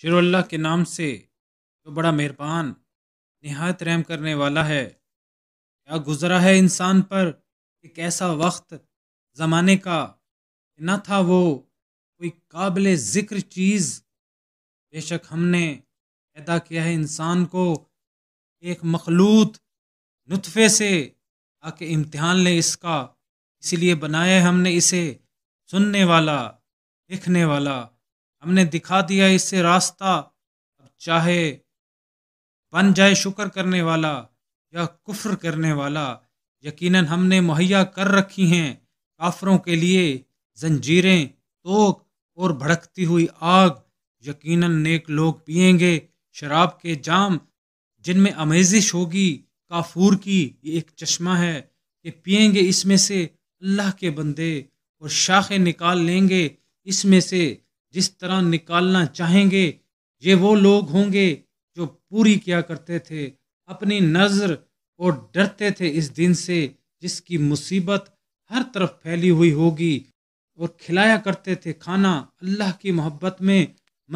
शिरोल्ला के नाम से जो बड़ा मेहरबान नहायत रहम करने वाला है क्या गुजरा है इंसान पर एक ऐसा वक्त ज़माने का न था वो कोई काबिल ज़िक्र चीज़ बेशक हमने पैदा किया है इंसान को एक मखलूत नुतफ़े से आके इम्तिहान ले इसका इसलिए बनाया है हमने इसे सुनने वाला लिखने वाला हमने दिखा दिया इससे रास्ता अब चाहे बन जाए शुक्र करने वाला या कुफ्र करने वाला यकीनन हमने मुहैया कर रखी हैं काफरों के लिए जंजीरें तोक और भड़कती हुई आग यकीनन नेक लोग पिएंगे शराब के जाम जिनमें अमेजिश होगी काफूर की ये एक चश्मा है कि पिएंगे इसमें से अल्लाह के बंदे और शाखें निकाल लेंगे इसमें से जिस तरह निकालना चाहेंगे ये वो लोग होंगे जो पूरी किया करते थे अपनी नज़र और डरते थे इस दिन से जिसकी मुसीबत हर तरफ फैली हुई होगी और खिलाया करते थे खाना अल्लाह की मोहब्बत में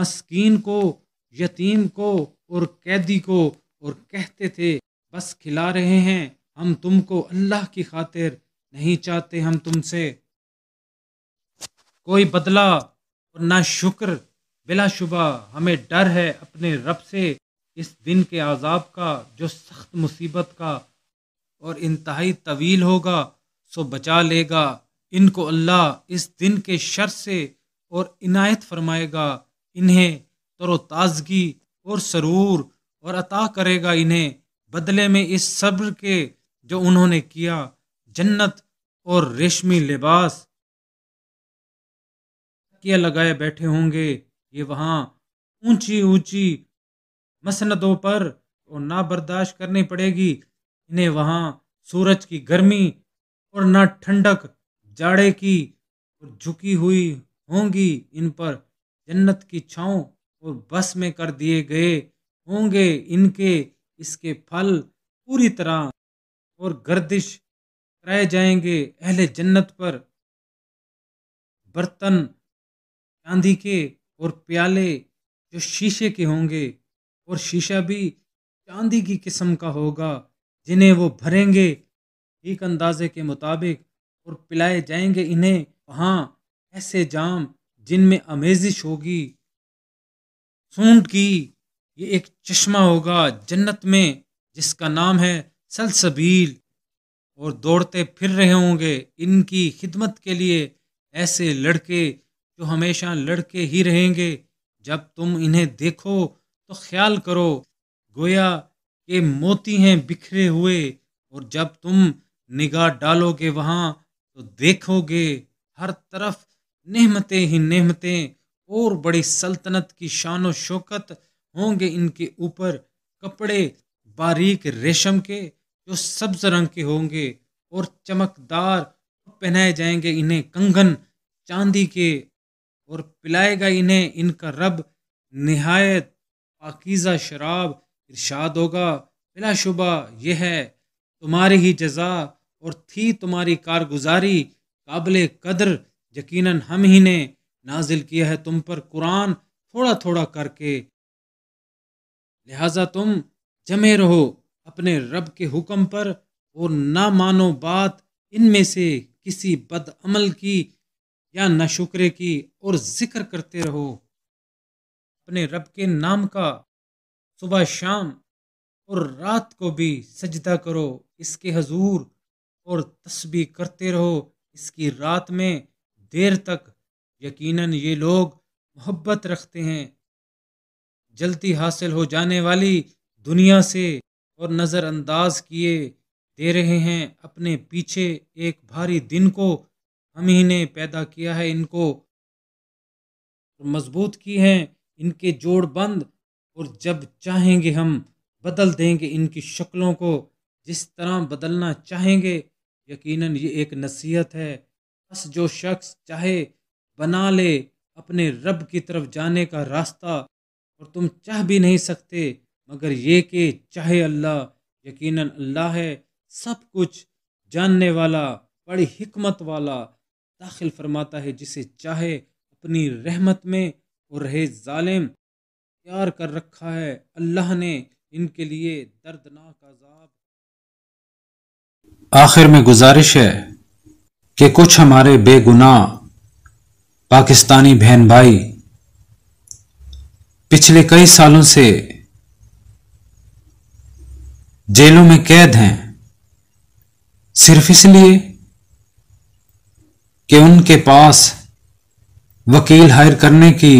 मस्कीन को यतीम को और कैदी को और कहते थे बस खिला रहे हैं हम तुमको अल्लाह की खातिर नहीं चाहते हम तुमसे कोई बदला और ना शुक्र बिलाशुबा हमें डर है अपने रब से इस दिन के आज़ाब का जो सख्त मुसीबत का और इंतहाई तवील होगा सो बचा लेगा इनको अल्लाह इस दिन के शर से और इनायत फरमाएगा इन्हें तरोताजगी और सरूर और अता करेगा इन्हें बदले में इस सब्र के जो उन्होंने किया जन्नत और रेशमी लिबास तकिया लगाए बैठे होंगे ये वहाँ ऊंची ऊंची मसनदों पर और ना बर्दाश्त करनी पड़ेगी इन्हें वहाँ सूरज की गर्मी और ना ठंडक जाड़े की और झुकी हुई होंगी इन पर जन्नत की छाँव और बस में कर दिए गए होंगे इनके इसके फल पूरी तरह और गर्दिश कराए जाएंगे अहले जन्नत पर बर्तन चांदी के और प्याले जो शीशे के होंगे और शीशा भी चांदी की किस्म का होगा जिन्हें वो भरेंगे ठीक अंदाजे के मुताबिक और पिलाए जाएंगे इन्हें वहाँ ऐसे जाम जिनमें अमेजिश होगी सूंड की ये एक चश्मा होगा जन्नत में जिसका नाम है सलसबील और दौड़ते फिर रहे होंगे इनकी खिदमत के लिए ऐसे लड़के जो हमेशा लड़के ही रहेंगे जब तुम इन्हें देखो तो ख्याल करो गोया के मोती हैं बिखरे हुए और जब तुम निगाह डालोगे वहाँ तो देखोगे हर तरफ नहमतें ही नहमतें और बड़ी सल्तनत की शान शौकत होंगे इनके ऊपर कपड़े बारीक रेशम के जो सब्ज रंग के होंगे और चमकदार पहनाए जाएंगे इन्हें कंगन चांदी के और पिलाएगा इन्हें इनका रब नहायत पाकिज़ा शराब इरशाद होगा बिलाशुबा यह है तुम्हारी ही जजा और थी तुम्हारी कारगुजारी काबिल कदर यकीन हम ही ने नाजिल किया है तुम पर कुरान थोड़ा थोड़ा करके लिहाजा तुम जमे रहो अपने रब के हुक्म पर और ना मानो बात इनमें से किसी बदअमल की या शुक्रे की और जिक्र करते रहो अपने रब के नाम का सुबह शाम और रात को भी सजदा करो इसके हजूर और तस्बी करते रहो इसकी रात में देर तक यकीनन ये लोग मोहब्बत रखते हैं जल्दी हासिल हो जाने वाली दुनिया से और नज़रअंदाज किए दे रहे हैं अपने पीछे एक भारी दिन को हम ही ने पैदा किया है इनको मजबूत की हैं इनके जोड़ बंद और जब चाहेंगे हम बदल देंगे इनकी शक्लों को जिस तरह बदलना चाहेंगे यकीनन ये एक नसीहत है बस जो शख्स चाहे बना ले अपने रब की तरफ जाने का रास्ता और तुम चाह भी नहीं सकते मगर ये कि चाहे अल्लाह यकीनन अल्लाह है सब कुछ जानने वाला बड़ी हिकमत वाला दाखिल फरमाता है जिसे चाहे अपनी रहमत में और रहे जालिम प्यार कर रखा है अल्लाह ने इनके लिए दर्दनाक अजाब आखिर में गुजारिश है कि कुछ हमारे बेगुनाह पाकिस्तानी बहन भाई पिछले कई सालों से जेलों में कैद हैं सिर्फ इसलिए कि उनके पास वकील हायर करने की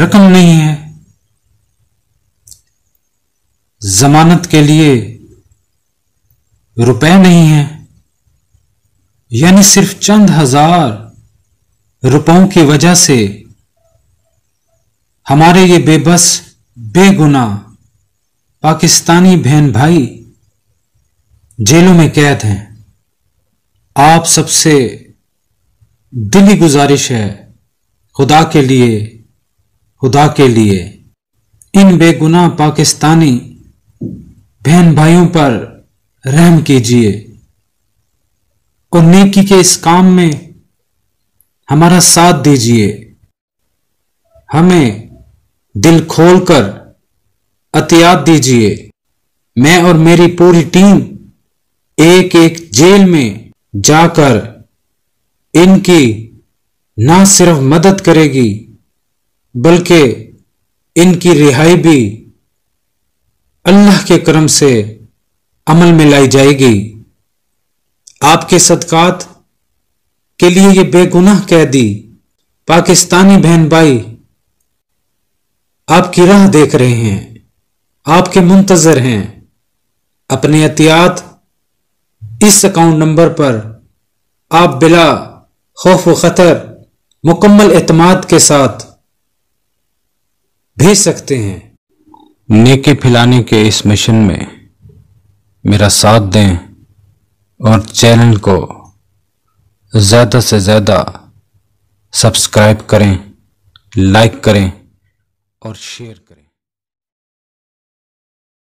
रकम नहीं है जमानत के लिए रुपए नहीं है यानी सिर्फ चंद हजार रुपयों की वजह से हमारे ये बेबस बेगुना पाकिस्तानी बहन भाई जेलों में कैद हैं आप सबसे दिली गुजारिश है खुदा के लिए खुदा के लिए इन बेगुनाह पाकिस्तानी बहन भाइयों पर रहम कीजिए और नेकी के इस काम में हमारा साथ दीजिए हमें दिल खोलकर अतियात दीजिए मैं और मेरी पूरी टीम एक एक जेल में जाकर इनकी ना सिर्फ मदद करेगी बल्कि इनकी रिहाई भी अल्लाह के करम से अमल में लाई जाएगी आपके सदकात के लिए ये बेगुनाह कह दी पाकिस्तानी बहन भाई आपकी राह देख रहे हैं आपके मुंतजर हैं अपने एहतियात इस अकाउंट नंबर पर आप बिला खौफ व ख़तर मुकम्मल अतमाद के साथ भेज सकते हैं नेकी फैलाने के इस मिशन में मेरा साथ दें और चैनल को ज़्यादा से ज़्यादा सब्सक्राइब करें लाइक करें और शेयर करें